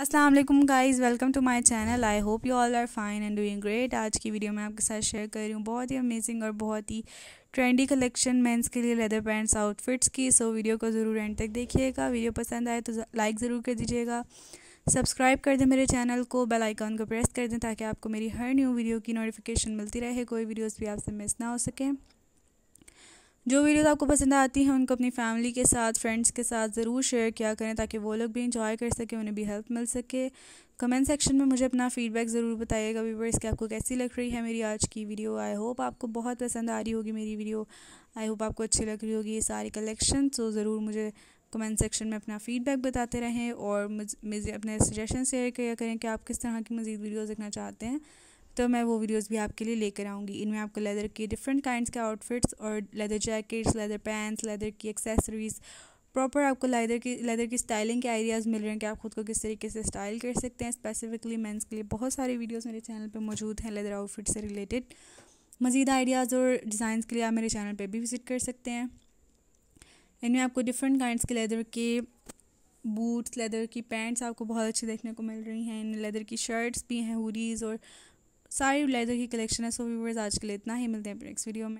Aslam guys welcome to my channel I hope you all are fine and doing great आज की video मैं आपके साथ शेयर कर रही हूँ बहुत ही अमेजिंग और बहुत ही ट्रेंडी कलेक्शन मेंस के लिए लेदर पैंट्स आउटफिट्स की सो वीडियो को ज़रूर एंड तक देखिएगा वीडियो पसंद आए तो लाइक ज़रूर कर दीजिएगा सब्सक्राइब कर दें मेरे चैनल को बेल आइकॉन को प्रेस कर दें ताकि आपको मेरी हर न्यू वीडियो की नोटिफिकेशन मिलती रहे कोई वीडियोज़ भी आपसे मिस ना हो सकें जो वीडियोस आपको पसंद आती हैं उनको अपनी फैमिली के साथ फ्रेंड्स के साथ ज़रूर शेयर किया करें ताकि वो लोग भी इंजॉय कर सकें उन्हें भी हेल्प मिल सके कमेंट सेक्शन में मुझे अपना फीडबैक ज़रूर बताइएगा व्यूवर्स कि आपको कैसी लग रही है मेरी आज की वीडियो आई होप आपको बहुत पसंद आ रही होगी मेरी वीडियो आई होप आपको अच्छी लग रही होगी ये सारी कलेक्शन तो ज़रूर मुझे कमेंट सेक्शन में अपना फीडबैक बताते रहें और मुझे अपने सजेशन शेयर किया करें कि आप किस तरह की मज़ीद वीडियोज़ देखना चाहते हैं तो मैं वो वीडियोस भी आपके लिए लेकर आऊँगी इनमें आपको लेदर के डिफरेंट काइंड्स के आउटफिट्स और leather jackets leather pants leather की एक्सेसरीज़ प्रॉपर आपको लेदर की लेदर की स्टाइलिंग के आइडियाज़ मिल रहे हैं कि आप खुद को किस तरीके से स्टाइल कर सकते हैं स्पेसिफिकली मेंस के लिए बहुत सारे वीडियोस मेरे चैनल पे मौजूद हैं लेदर आउटफिट से रिलेटेड मज़ीद आइडियाज़ और डिज़ाइंस के लिए आप मेरे चैनल पे भी विज़िट कर सकते हैं इनमें आपको डिफरेंट काइंड के लेदर के बूट्स लेदर की पैंट्स आपको बहुत अच्छी देखने को मिल रही हैं इन लेदर की शर्ट्स भी हैं हुडीज़ और सारी ब्लेजर की कलेक्शन है सो व्यूवर्स आज के लिए इतना ही मिलते हैं नेक्स्ट वीडियो में